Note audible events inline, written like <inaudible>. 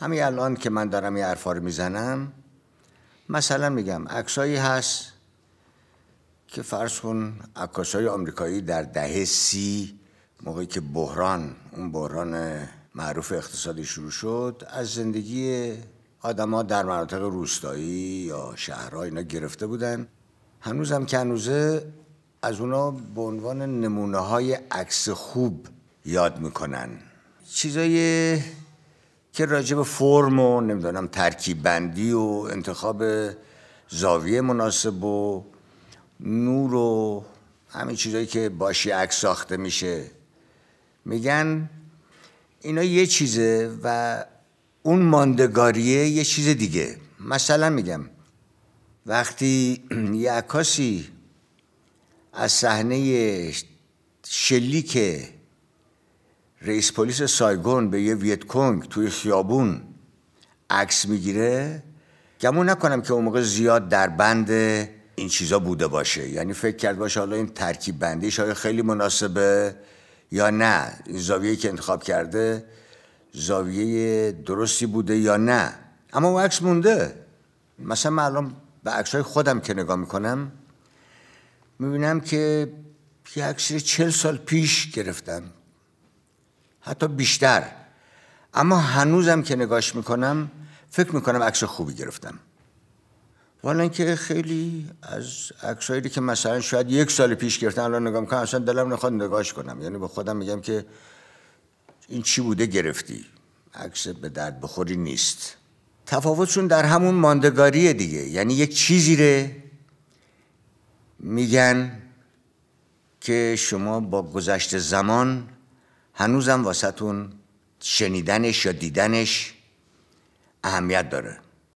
همین الان که من دارم یه حرفا رو میزنم مثلا میگم عکسایی هست که فرض کن عکاسای آمریکایی در دهه سی موقعی که بحران اون بحران معروف اقتصادی شروع شد از زندگی آدما در مناطق روستایی یا شهرها اینا گرفته بودن هنوز هم که هنوزه از اونا به عنوان نمونه های عکس خوب یاد میکنن چیزای که راجب فرم و نمیدونم ترکیب بندی و انتخاب زاویه مناسب و نور و همین چیزایی که باشی عکس ساخته میشه میگن اینا یه چیزه و اون ماندگاریه یه چیز دیگه مثلا میگم وقتی <clears throat> یه عکاسی از صحنه شلیک رئیس پلیس سایگون به یه ویت کونگ توی خیابون عکس میگیره گمون نکنم که اون موقع زیاد در بند این چیزا بوده باشه یعنی فکر کرد باشه حالا این ترکیب بندیش خیلی مناسبه یا نه این زاویه که انتخاب کرده زاویه درستی بوده یا نه اما اون عکس مونده مثلا من الان به عکس های خودم که نگاه میکنم میبینم که یه عکسی چل سال پیش گرفتم حتی بیشتر اما هنوزم که نگاش میکنم فکر میکنم عکس خوبی گرفتم والا که خیلی از عکسایی که مثلا شاید یک سال پیش گرفتم الان نگاه میکنم اصلا دلم نخواد نگاش کنم یعنی به خودم میگم که این چی بوده گرفتی عکس به درد بخوری نیست تفاوتشون در همون ماندگاریه دیگه یعنی یک چیزی میگن که شما با گذشت زمان هنوزم تون شنیدنش یا دیدنش اهمیت داره